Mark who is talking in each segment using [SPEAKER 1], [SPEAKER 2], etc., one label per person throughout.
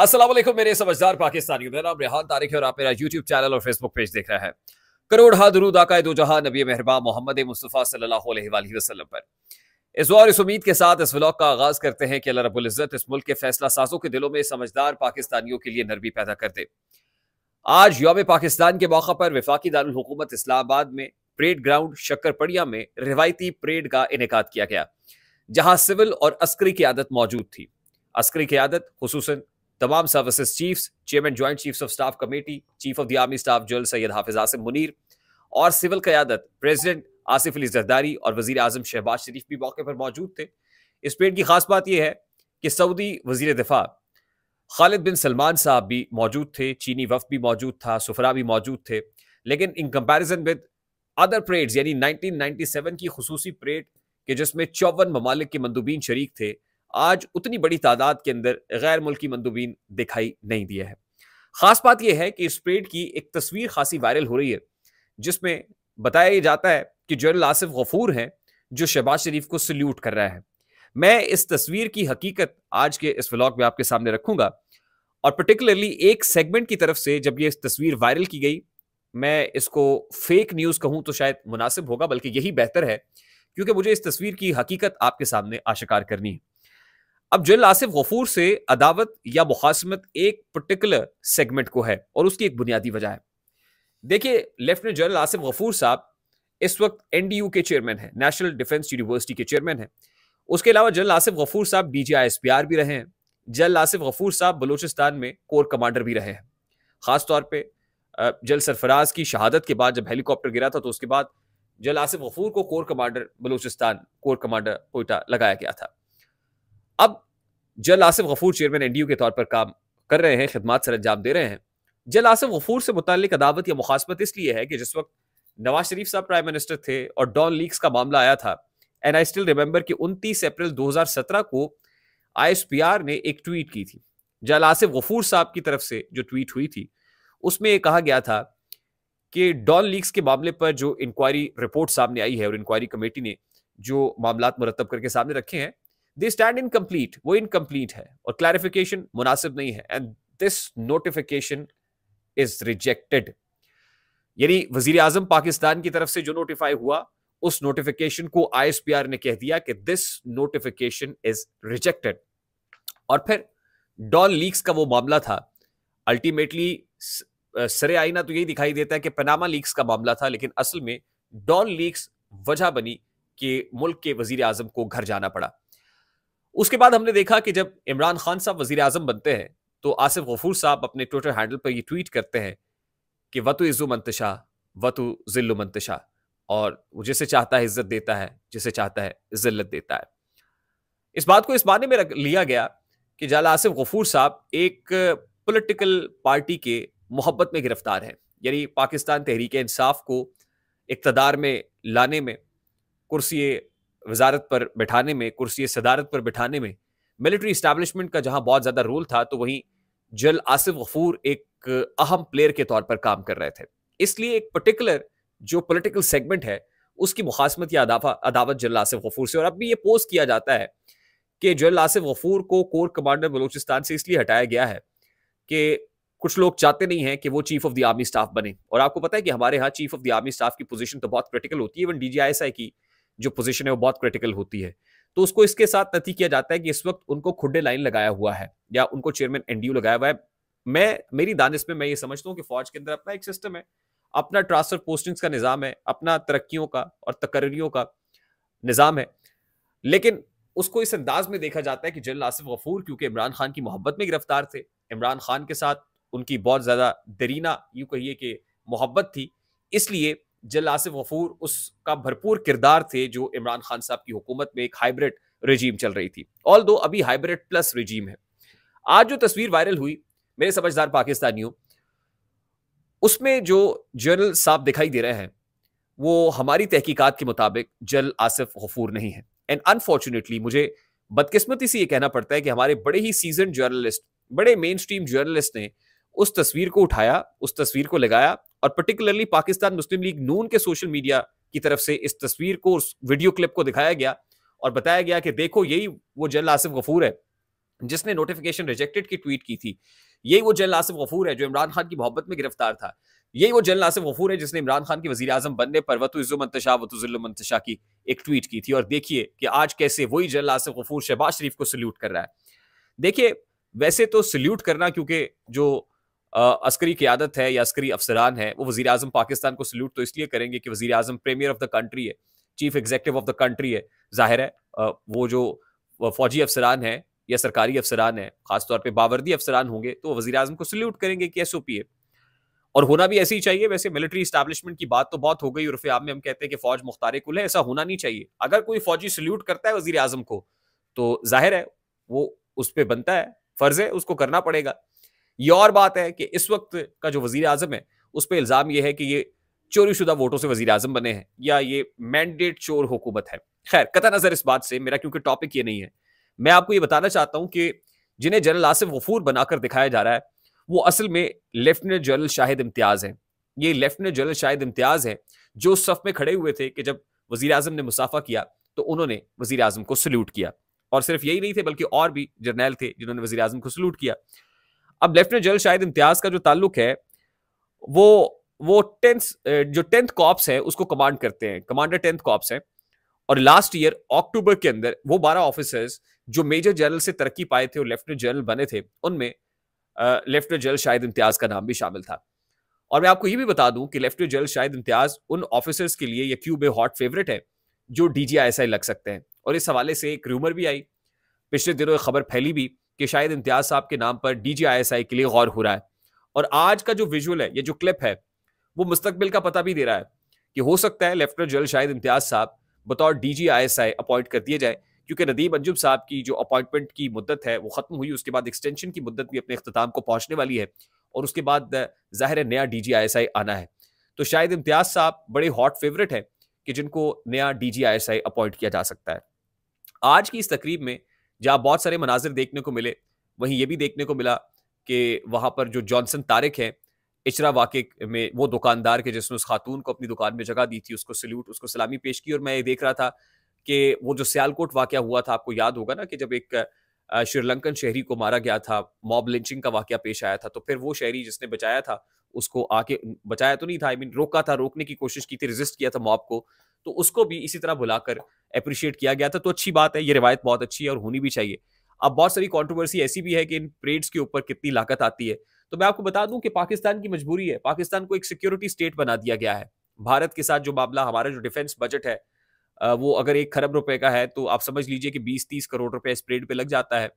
[SPEAKER 1] असल मेरे समझदार पाकिस्तानियों मेरा नाम रेहान तारिक है और आप मेरा यूट्यूब चैनल और फेसबुक पेज देख रहे हैं करोड़ हा दरूद आकाए दो जहां नबी मेहरबा मोहम्मद मुस्तफ़ा सल्ला वसलम पर इस और इस उम्मीद के साथ इस व्लॉग का आगाज करते हैं कि अल्लाह रब्बुल इज़्ज़त इस मुल्क के फैसला साजों के दिलों में समझदार पाकिस्तानियों के लिए नरमी पैदा कर दे आज योम पाकिस्तान के मौका पर विफाकी दारकूमत इस्लामाबाद में परेड ग्राउंड शक्करपड़िया में रिवायती परेड का इनका किया गया जहाँ सिविल और अस्करी की आदत मौजूद थी अस्करी की आदत खसूस तमाम services chiefs chairman joint chiefs of staff committee chief of the army staff general Syed Hafiz Asim Munir और सिविल क्यादत प्रेजिडेंट आसिफ अली जरदारी और वजीर अजम शहबाज शरीफ भी मौके पर मौजूद थे इस पेड़ की खास बात यह है कि सऊदी वजीर दिफा खालिद बिन सलमान साहब भी मौजूद थे चीनी वफ भी मौजूद था सुफरा भी मौजूद थे लेकिन in comparison with other parades यानी 1997 की खसूसी परेड के जिसमें चौवन ममालिक के मंदूबीन शरीक थे आज उतनी बड़ी तादाद के अंदर गैर मुल्की मंदूबीन दिखाई नहीं दिया है खास बात यह है कि इस परेड की एक तस्वीर खासी वायरल हो रही है जिसमें बताया जाता है कि जनरल आसिफ गफूर हैं जो शहबाज शरीफ को सल्यूट कर रहा है मैं इस तस्वीर की हकीकत आज के इस व्लॉग में आपके सामने रखूंगा और पर्टिकुलरली एक सेगमेंट की तरफ से जब ये तस्वीर वायरल की गई मैं इसको फेक न्यूज कहूं तो शायद मुनासिब होगा बल्कि यही बेहतर है क्योंकि मुझे इस तस्वीर की हकीकत आपके सामने आशिकार करनी है अब जनरल आसिफ गफूर से अदावत या मुखासमत एक पर्टिकुलर सेगमेंट को है और उसकी एक बुनियादी वजह है देखिए लेफ्टिनेंट जनरल आसिफ गफूर साहब इस वक्त एनडीयू के चेयरमैन है नेशनल डिफेंस यूनिवर्सिटी के चेयरमैन है उसके अलावा जनरल आसिफ गफूर साहब डीजीआईएसपीआर भी रहे हैं जनरल आसिफ गफूर साहब बलूचिस्तान में कोर कमांडर भी रहे हैं खासतौर पर जल सरफराज की शहादत के बाद जब हेलीकॉप्टर गिरा था तो उसके बाद जल आसिफ गफूर को corps commander Balochistan corps commander Quetta लगाया गया था अब जल आसिफ गफूर चेयरमैन एनडीयू के तौर पर काम कर रहे हैं खदमात सर अंजाम दे रहे हैं जल आसिफ गफूर से मुतल अदावत या मुखासमत इसलिए है कि जिस वक्त नवाज शरीफ साहब प्राइम मिनिस्टर थे और डॉन लीक्स का मामला आया था एंड आई स्टिल रिमेंबर कि उनतीस अप्रैल 2017 को आईएसपीआर ने एक ट्वीट की थी जल आसिफ गफूर साहब की तरफ से जो ट्वीट हुई थी उसमें कहा गया था कि डॉन लीक्स के मामले पर जो इंक्वायरी रिपोर्ट सामने आई है और इंक्वायरी कमेटी ने जो मामला मुरतब करके सामने रखे हैं दे स्टैंड इनकम्प्लीट वो इनकम्प्लीट है और क्लैरिफिकेशन मुनासिब नहीं है and this notification is rejected यानी वजीर आजम पाकिस्तान की तरफ से जो नोटिफाई हुआ उस नोटिफिकेशन को आईएसपीआर ने कह दिया कि दिस नोटिफिकेशन इज रिजेक्टेड और फिर डॉल लीक्स का वो मामला था अल्टीमेटली सरे आईना तो यही दिखाई देता है कि पनामा लीक्स का मामला था लेकिन असल में डॉल लीक्स वजह बनी कि मुल्क के वजीर आजम को घर जाना पड़ा उसके बाद हमने देखा कि जब इमरान खान साहब वजीर आजम बनते हैं तो आसिफ गफूर साहब अपने ट्विटर हैंडल पर ये ट्वीट करते हैं कि वतु इज़्ज़ु मंतशा वतु ज़िल्लु मंतशा और जिसे चाहता है इज्जत देता है जिसे चाहता है जिल्लत देता है इस बात को इस बारे में रख लिया गया कि जाला आसिफ गफूर साहब एक पॉलिटिकल पार्टी के मोहब्बत में गिरफ्तार हैं यानी पाकिस्तान तहरीक इंसाफ को इकतदार में लाने में कुर्सी वजारत पर बैठाने में कुर्सी सदारत पर बैठाने में मिलिट्री इस्टेबलिशमेंट का जहां बहुत ज़्यादा रोल था तो वहीं जल आसिफ गफूर एक अहम प्लेयर के तौर पर काम कर रहे थे इसलिए एक पर्टिकुलर जो पोलिटिकल सेगमेंट है उसकी मुखासमत या अदाफा अदावत जल आसिफ गफूर से और अब भी ये पोस्ट किया जाता है कि जल आसिफ गफूर को कोर कमांडर बलूचिस्तान से इसलिए हटाया गया है कि कुछ लोग चाहते नहीं हैं कि वो chief of the army staff बने और आपको पता है कि हमारे यहाँ chief of the army staff की पोजीशन तो बहुत क्रिटिकल होती है इवन डीजीआईएसआई की जो पोजिशन है वो बहुत क्रिटिकल होती है तो उसको इसके साथ नती किया जाता है कि इस वक्त उनको खुडे लाइन लगाया हुआ है या उनको चेयरमैन एनडीयू लगाया हुआ है मैं मेरी दानिश में मैं ये समझता हूँ कि फौज के अंदर अपना एक सिस्टम है अपना ट्रांसफर पोस्टिंग्स का निज़ाम है अपना तरक्कियों का और तकर्रियों का निज़ाम है लेकिन उसको इस अंदाज में देखा जाता है कि जनरल आसिफ गफूर क्योंकि इमरान खान की मोहब्बत में गिरफ्तार थे इमरान खान के साथ उनकी बहुत ज़्यादा दरीना यूँ कहिए कि मोहब्बत थी इसलिए जल आसिफ गफूर उसका भरपूर किरदार थे जो इमरान खान साहब की हुकूमत में एक हाइब्रिड रजीम चल रही थी ऑल दो अभी हाइब्रिड प्लस रजीम है आज जो तस्वीर वायरल हुई मेरे समझदार पाकिस्तानियों उसमें जो जनरल साहब दिखाई दे रहे हैं वो हमारी तहकीकात के मुताबिक जल आसिफ गफूर नहीं है एंड अनफॉर्चुनेटली मुझे बदकिस्मती से ये कहना पड़ता है कि हमारे बड़े ही सीजन जर्नलिस्ट बड़े मेन स्ट्रीम जर्नलिस्ट ने उस तस्वीर को उठाया उस तस्वीर को लगाया और पर्टिकुलरली पाकिस्तान मुस्लिम लीग नून के सोशल मीडिया की तरफ से इस तस्वीर को उस वीडियो क्लिप को दिखाया गया और बताया गया कि देखो यही वो जनरल आसिफ गफूर है जिसने नोटिफिकेशन रिजेक्टेड की ट्वीट की थी यही वो जनरल आसिफ गफूर है जो इमरान खान की मोहब्बत में गिरफ्तार था यही वो जनरल आसिफ गफूर है जिसने इमरान खान के वजी अजम बनने पर वतुज़ुमतशा वतुज़ुलमतशा की एक ट्वीट की थी और देखिए कि आज कैसे वही जनरल आसिफ गफूर शहबाज शरीफ को सल्यूट कर रहा है देखिए वैसे तो सल्यूट करना क्योंकि जो अस्करी क्यादत है या अस्करी अफसरान है वो वजी अजम पाकिस्तान को सल्यूट तो इसलिए करेंगे कि वजी अजम प्रेमियर ऑफ द कंट्री है chief executive of the country है जाहिर है वो जो फौजी अफसरान है या सरकारी अफसरान है खासतौर पर बावर्दी अफसरान होंगे तो वजी अजम को सल्यूट करेंगे कि एस ओ पी है और होना भी ऐसे ही चाहिए वैसे मिलिट्री स्टैब्लिशमेंट की बात तो बहुत हो गई उर्फ आम में हम कहते हैं कि फौज मुख्तार कुल है ऐसा होना नहीं चाहिए अगर कोई फौजी सल्यूट करता है वजीर अजम को तो जाहिर है वो उस पर बनता है फर्ज है उसको करना पड़ेगा ये और बात है कि इस वक्त का जो वजीर आजम है उस पर इल्ज़ाम यह है कि ये चोरी शुदा वोटों से वजी अजम बने हैं या ये मैंडेट चोर हुकूमत है खैर कता नज़र इस बात से मेरा क्योंकि टॉपिक ये नहीं है मैं आपको ये बताना चाहता हूं कि जिन्हें जनरल आसिफ वफूर बनाकर दिखाया जा रहा है वो असल में लेफ्टिनेंट जनरल शाहिद इम्तियाज़ हैं ये लेफ्टिनेंट जनरल शाहिद इम्तियाज़ हैं जो उस सफ में खड़े हुए थे कि जब वजी अजम ने मुसाफा किया तो उन्होंने वजी अजम को सल्यूट किया और सिर्फ यही नहीं थे बल्कि और भी जर्नैल थे जिन्होंने वजी अजम को सल्यूट किया अब लेफ्टिनेंट जनरल शाहिद इम्तियाज का जो ताल्लुक है वो वो टेंथ जो टेंथ कॉप्स है उसको कमांड करते हैं कमांडर टेंथ कॉप्स है और लास्ट ईयर अक्टूबर के अंदर वो बारह ऑफिसर्स जो मेजर जनरल से तरक्की पाए थे और लेफ्टिनेंट जनरल बने थे उनमें लेफ्टिनेंट जनरल शाहिद इम्तियाज का नाम भी शामिल था और मैं आपको ये भी बता दूं कि लेफ्टिनेंट जनरल शाहिद इम्तियाज उन ऑफिसर्स के लिए या क्यू हॉट फेवरेट है जो डीजीआईएसआई लग सकते हैं और इस हवाले से एक र्यूमर भी आई पिछले दिनों एक खबर फैली भी कि शायद इम्तियाज साहब के नाम पर डी के लिए गौर हो रहा है और आज का जो विजुअल है ये जो क्लिप है वो मुस्तकबिल का पता भी दे रहा है कि हो सकता है लेफ्टिनेंट जनरल शाहिद इम्तियाज साहब बतौर D G I S I appoint कर दिए जाए क्योंकि नदीम अंजुम साहब की जो अपॉइंटमेंट की मुद्दत है वो ख़त्म हुई उसके बाद एक्सटेंशन की मुद्दत भी अपने अख्ताम को पहुंचने वाली है और उसके बाद ज़ाहिर है नया डी जी आई एस आई आना है तो शाहिद इम्तियाज साहब बड़े हॉट फेवरेट हैं कि जिनको नया D G I S I appoint किया जा सकता है आज की इस तकरीब में जहाँ बहुत सारे मनाजिर देखने को मिले वहीं ये भी देखने को मिला कि वहाँ पर जो जॉनसन तारिक है इचरा वाक में वो दुकानदार के जिसने उस खातून को अपनी दुकान में जगह दी थी उसको सल्यूट उसको सलामी पेश की और मैं ये देख रहा था कि वो जो सियालकोट वाक़ हुआ था आपको याद होगा ना कि जब एक श्रीलंकन शहरी को मारा गया था मॉब लिंचिंग का वाक़ पेश आया था तो फिर वो शहरी जिसने बचाया था उसको आके बचाया तो नहीं था आई I मीन mean, रोका था रोकने की कोशिश की थी रिजिस्ट किया था मॉब को तो उसको भी इसी तरह बुलाकर अप्रिशिएट किया गया था तो अच्छी बात है ये रिवायत बहुत अच्छी है और होनी भी चाहिए अब बहुत सारी कॉन्ट्रोवर्सी ऐसी भी है कि इन परेड्स के ऊपर कितनी लागत आती है तो मैं आपको बता दूं कि पाकिस्तान की मजबूरी है पाकिस्तान को एक सिक्योरिटी स्टेट बना दिया गया है भारत के साथ जो मामला हमारा जो डिफेंस बजट है वो अगर एक खरब रुपए का है तो आप समझ लीजिए कि बीस तीस करोड़ रुपए इस परेड पे लग जाता है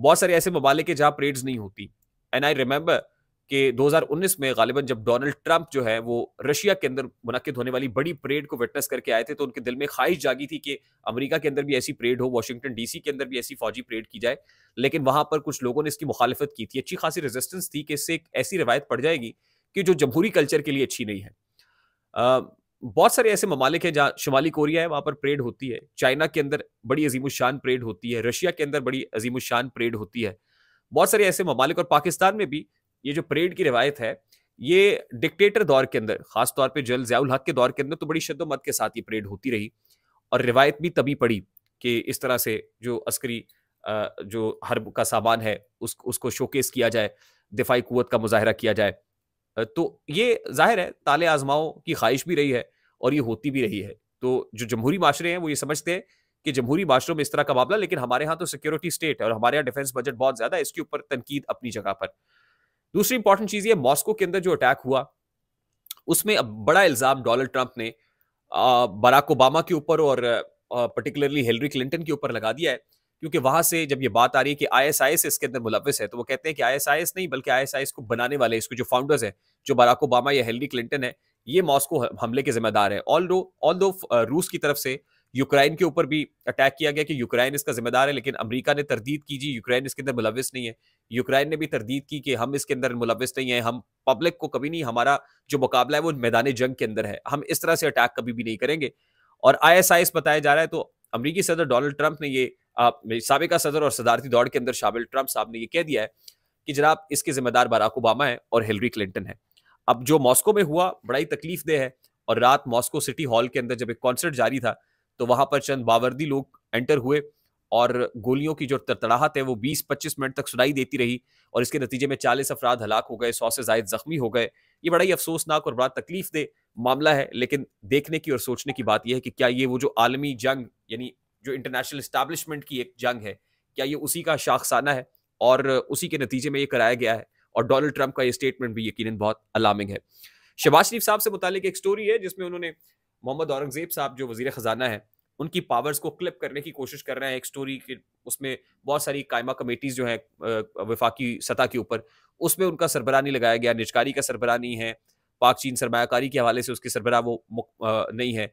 [SPEAKER 1] बहुत सारे ऐसे ममालिक जहाँ परेड्स नहीं होती एंड आई रिमेम्बर कि 2019 में गालिबा जब डोनाल्ड ट्रंप जो है वो रशिया के अंदर मुनद होने वाली बड़ी परेड को विटनेस करके आए थे तो उनके दिल में ख्वाहिश जागी थी कि अमेरिका के अंदर भी ऐसी परेड हो वाशिंगटन डीसी के अंदर भी ऐसी फौजी परेड की जाए लेकिन वहां पर कुछ लोगों ने इसकी मुखालफत की थी अच्छी खासी रेजिस्टेंस थी कि इससे एक ऐसी रवायत पड़ जाएगी कि जो जमहूरी कल्चर के लिए अच्छी नहीं है बहुत सारे ऐसे ममालिक हैं जहाँ शुमाली कोरिया है वहाँ पर परेड होती है चाइना के अंदर बड़ी अजीम शान परेड होती है रशिया के अंदर बड़ी अजीम शान परेड होती है बहुत सारे ऐसे ममालिक और पाकिस्तान में भी ये जो परेड की रिवायत है ये डिक्टेटर दौर के अंदर खासतौर पर जल जयाउल हक के दौर के अंदर तो बड़ी शिद्दत के साथ ये परेड होती रही और रिवायत भी तभी पड़ी कि इस तरह से जो अस्करी जो हर्ब का सामान है उस उसको शोकेस किया जाए दिफाई कुत का मुजाहरा किया जाए तो ये जाहिर है ताले आजमाओं की ख्वाहिश भी रही है और ये होती भी रही है तो जो जमहूरी माशरे हैं वो ये समझते हैं कि जमहूरी माशरों में इस तरह का मामला लेकिन हमारे यहाँ तो सिक्योरिटी स्टेट है और हमारे यहाँ डिफेंस बजट बहुत ज़्यादा है इसके ऊपर तनकीद अपनी जगह पर दूसरी इंपॉर्टेंट चीज ये मॉस्को के अंदर जो अटैक हुआ उसमें अब बड़ा इल्जाम डोनाल्ड ट्रंप ने बराक ओबामा के ऊपर और पर्टिकुलरली हिलरी क्लिंटन के ऊपर लगा दिया है क्योंकि वहां से जब ये बात आ रही है कि आईएसआईएस इसके अंदर मुलविस है तो वो कहते हैं कि आईएसआईएस नहीं बल्कि आईएसआईएस को बनाने वाले इसके जो फाउंडर्स हैं जो बराक ओबामा या हिलरी क्लिंटन है ये मॉस्को हमले के जिम्मेदार है ऑल दो ऑल दो रूस की तरफ से यूक्रेन के ऊपर भी अटैक किया गया कि यूक्रेन इसका जिम्मेदार है लेकिन अमरीका ने तरदीद की जी यूक्रेन इसके अंदर मुलविस नहीं है यूक्रेन ने भी तरदीद की कि हम इसके अंदर मुलविस नहीं है हम पब्लिक को कभी नहीं हमारा जो मुकाबला है वो मैदान जंग के अंदर है हम इस तरह से अटैक कभी भी नहीं करेंगे और आई बताया जा रहा है तो अमरीकी सदर डोनाल्ड ट्रंप ने ये सबका सदर और सदारती दौड़ के अंदर शामिल ट्रंप साहब ने यह कह दिया है कि जनाब इसके जिम्मेदार बराक ओबामा है और हिलरी क्लिंटन है अब जो मॉस्को में हुआ बड़ा ही तकलीफ देह है और रात मॉस्को सिटी हॉल के अंदर जब एक कॉन्सर्ट जारी था तो वहां पर चंद बावर्दी लोग एंटर हुए और गोलियों की जो तरतड़ाहट है वो 20-25 मिनट तक सुनाई देती रही और इसके नतीजे में 40 अफराद हलाक हो गए सौ से जायद जख्मी हो गए ये बड़ा ही अफसोसनाक और बड़ा तकलीफ दे मामला है लेकिन देखने की और सोचने की बात यह है कि क्या ये वो जो आलमी जंग यानी जो इंटरनेशनल इस्टेब्लिशमेंट की एक जंग है क्या ये उसी का शाखसाना है और उसी के नतीजे में ये कराया गया है और डोनाल्ड ट्रंप का ये स्टेटमेंट भी यकीन बहुत अलार्मिंग है शबाज शरीफ साहब से मुतालिक एक स्टोरी है जिसमें उन्होंने मोहम्मद औरंगजेब साहब जो वजीर खजाना है उनकी पावर्स को क्लिप करने की कोशिश कर रहे हैं एक स्टोरी के उसमें बहुत सारी कायमा कमेटीज जो है वफाकी सतह के ऊपर उसमें उनका सरबरा नहीं लगाया गया निजकारी का सरबरा नहीं है पाक चीन सरमाकारी के हवाले से उसके सरबरा वो नहीं है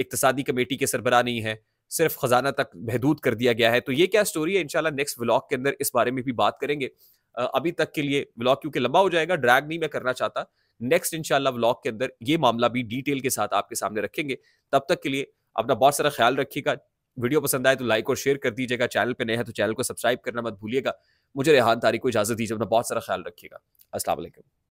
[SPEAKER 1] इकतसादी कमेटी के सरबरा नहीं है सिर्फ खजाना तक महदूद कर दिया गया है तो ये क्या स्टोरी है इनशाला नेक्स्ट व्लॉग के अंदर इस बारे में भी बात करेंगे अभी तक के लिए व्लॉग क्योंकि लंबा हो जाएगा ड्रैग नहीं मैं करना चाहता नेक्स्ट इनशाला व्लॉग के अंदर ये मामला भी डिटेल के साथ आपके सामने रखेंगे तब तक के लिए अपना बहुत सारा ख्याल रखिएगा वीडियो पसंद आए तो लाइक और शेयर कर दीजिएगा चैनल पर नए हैं तो चैनल को सब्सक्राइब करना मत भूलिएगा मुझे रेहान तारी को इजाजत दीजिए अपना बहुत सारा ख्याल रखिएगा असला